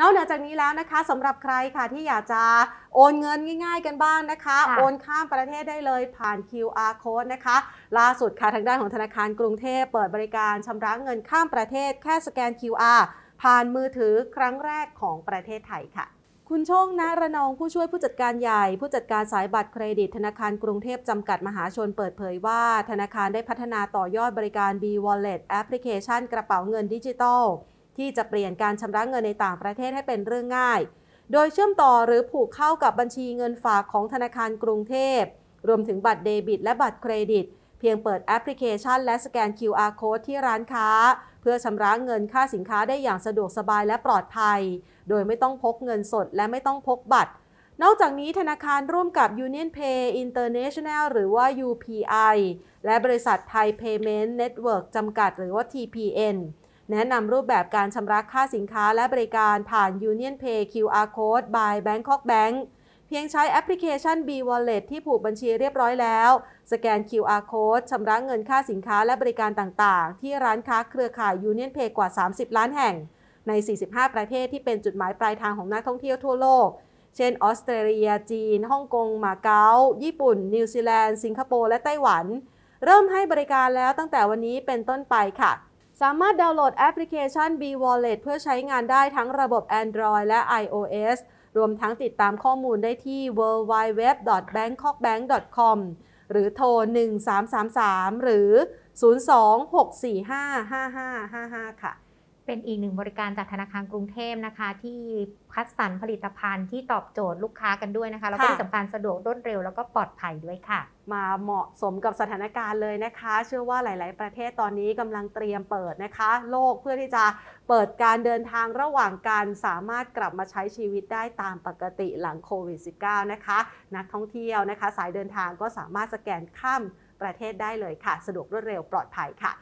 นอกเหนือจากนี้แล้วนะคะสำหรับใครค่ะที่อยากจะโอนเงินง่ายๆ กันบ้างนะคะ โอนข้ามประเทศได้เลยผ่าน QR code นะคะล่าสุดค่ะ ทางด้านของธนาคารกรุงเทพเปิดบริการชำระเงินข้ามประเทศแค่สแกน QR ผ่านมือถือครั้งแรกของประเทศไทยค่ะ คุณโชงนาระนองผู้ช่วยผู้จัดการใหญ่ ผู้จัดการสายบัตรเครดิต ธนาคารกรุงเทพจำกัดมหาชน เปิดเผยว่าธนาคารได้พัฒนาต่อยอดบริการ B Wallet แอปพลิเคชันกระเป๋าเงินดิจิตอลที่จะเปลี่ยนการชำระเงินในต่างประเทศให้เป็นเรื่องง่าย โดยเชื่อมต่อหรือผูกเข้ากับบัญชีเงินฝากของธนาคารกรุงเทพ รวมถึงบัตรเดบิตและบัตรเครดิต เพียงเปิดแอปพลิเคชัน และสแกน QR code ที่ร้านค้า เพื่อชำระเงินค่าสินค้าได้อย่างสะดวกสบายและปลอดภัย โดยไม่ต้องพกเงินสดและไม่ต้องพกบัตร นอกจากนี้ธนาคารร่วมกับ Union Pay International หรือว่า UPI และบริษัทไทย Payment Network จำกัด หรือว่า TPN แนะนำรูปแบบการชำระค่าสินค้าและบริการผ่าน Union Pay QR Code by Bangkok Bank เพียงใช้แอปพลิเคชัน B Wallet ที่ผูกบัญชีเรียบร้อยแล้ว สแกน QR Code ชำระเงินค่าสินค้าและบริการต่างๆ ที่ร้านค้าเครือข่าย Union Pay กว่า 30 ล้านแห่ง ใน 45 ประเทศที่เป็นจุดหมายปลายทางของนักท่องเที่ยวทั่วโลก เช่นออสเตรเลียจีนฮ่องกงมาเก๊าญี่ปุ่นนิวซีแลนด์สิงคโปร์และไต้หวัน เริ่มให้บริการแล้วตั้งแต่วันนี้เป็นต้นไปค่ะสามารถดาวน์โหลดแอปพลิเคชัน B Wallet เพื่อใช้งานได้ทั้งระบบ Android และ iOS รวมทั้งติดตามข้อมูลได้ที่ www.bangkokbank.com หรือโทร 1333 หรือ 026455555 ค่ะเป็นอีกหนึ่งบริการจากธนาคารกรุงเทพนะคะ ที่คัดสรรผลิตภัณฑ์ที่ตอบโจทย์ลูกค้ากันด้วยนะคะแล้วก็ที่สำคัญสะดวกรวดเร็วแล้วก็ปลอดภัยด้วยค่ะ มาเหมาะสมกับสถานการณ์เลยนะคะ เชื่อว่าหลาย ๆ ประเทศตอนนี้กำลังเตรียมเปิดนะคะ โลกเพื่อที่จะเปิดการเดินทางระหว่างการสามารถกลับมาใช้ชีวิตได้ตามปกติหลังโควิด -19 นะคะ นักท่องเที่ยวนะคะสายเดินทางก็สามารถสแกนข้ามประเทศได้เลยค่ะ สะดวกรวดเร็วปลอดภัยค่ะ